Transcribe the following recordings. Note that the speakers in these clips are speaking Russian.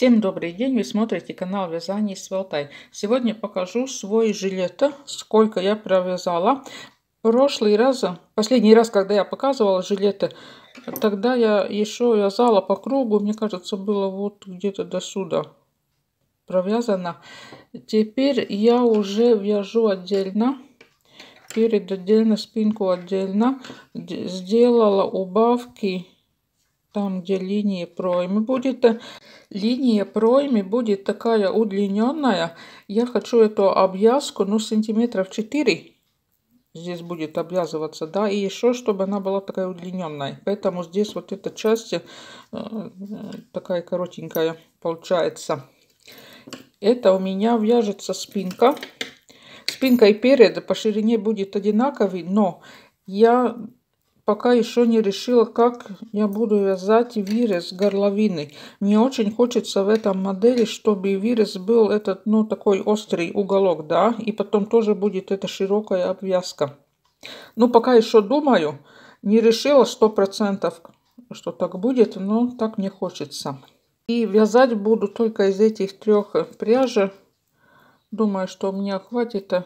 Всем добрый день! Вы смотрите канал вязания с Волтай. Сегодня покажу свой жилет, сколько я провязала. В прошлый раз, последний раз, когда я показывала жилеты, тогда я еще вязала по кругу, мне кажется, было вот где-то до сюда провязано. Теперь я уже вяжу отдельно перед отдельно, спинку отдельно. Сделала убавки там, где линии проймы будет. Линия проймы будет такая удлиненная. Я хочу эту обвязку, ну, сантиметров 4 здесь будет обвязываться, да, и еще, чтобы она была такая удлиненная. Поэтому здесь вот эта часть э, такая коротенькая получается. Это у меня вяжется спинка. Спинка и перед по ширине будет одинаковый, но я пока еще не решила, как я буду вязать вирез горловиной. Мне очень хочется в этом модели, чтобы вирез был этот, ну, такой острый уголок, да, и потом тоже будет эта широкая обвязка. Ну, пока еще думаю, не решила 100%, что так будет, но так мне хочется. И вязать буду только из этих трех пряжи. Думаю, что у меня хватит а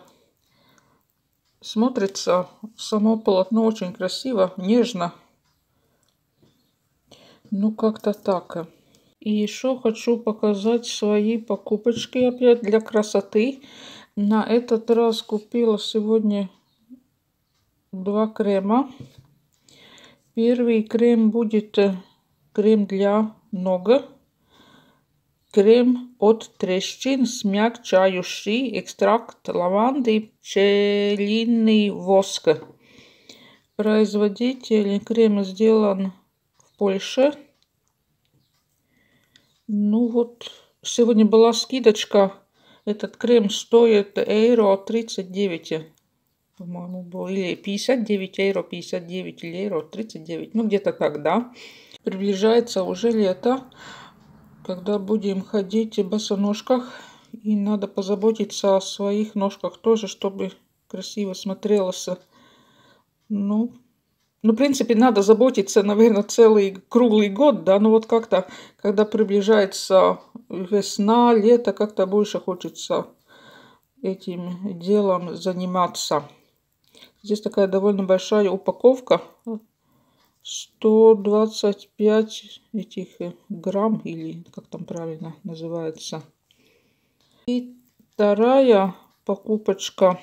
Смотрится само полотно очень красиво, нежно. Ну, как-то так. И еще хочу показать свои покупочки опять для красоты. На этот раз купила сегодня два крема. Первый крем будет э, крем для ног. Крем от трещин, смягчающий экстракт лаванды, пчелиный воск. Производитель крема сделан в Польше. Ну вот, сегодня была скидочка. Этот крем стоит евро 39, по-моему, был. Или 59 евро, 59 или евро 39. Ну, где-то так, Приближается уже лето когда будем ходить в босоножках. И надо позаботиться о своих ножках тоже, чтобы красиво смотрелось. Ну, ну, в принципе, надо заботиться, наверное, целый круглый год, да, но вот как-то, когда приближается весна, лето, как-то больше хочется этим делом заниматься. Здесь такая довольно большая упаковка 125 этих грамм, или как там правильно называется. И вторая покупочка.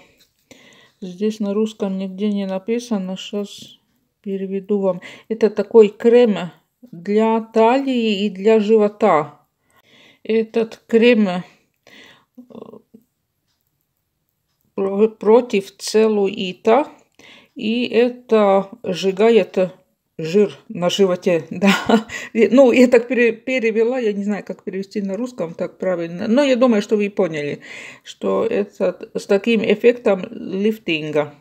Здесь на русском нигде не написано. Сейчас переведу вам. Это такой крем для талии и для живота. Этот крем э, против целлюлита. И это сжигает жир на животе, да. Ну, я так перевела, я не знаю, как перевести на русском так правильно, но я думаю, что вы поняли, что это с таким эффектом лифтинга.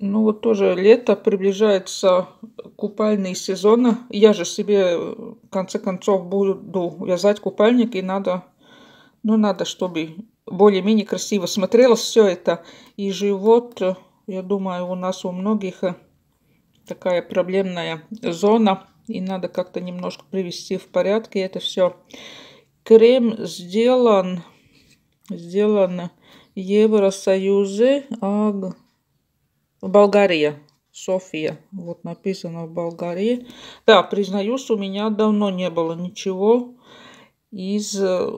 Ну, вот тоже лето, приближается купальный сезон. Я же себе, в конце концов, буду вязать купальник, и надо, ну, надо, чтобы более-менее красиво смотрелось все это. И живот, я думаю, у нас у многих такая проблемная зона. И надо как-то немножко привести в порядок и это все. Крем сделан, сделан евросоюзы Евросоюзе, а в София. Вот написано в Болгарии. Да, признаюсь, у меня давно не было ничего из э,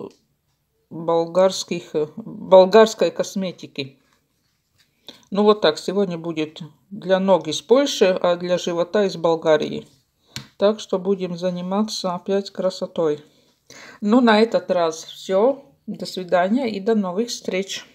болгарских, э, болгарской косметики. Ну вот так, сегодня будет для ног из Польши, а для живота из Болгарии. Так что будем заниматься опять красотой. Ну на этот раз все. До свидания и до новых встреч.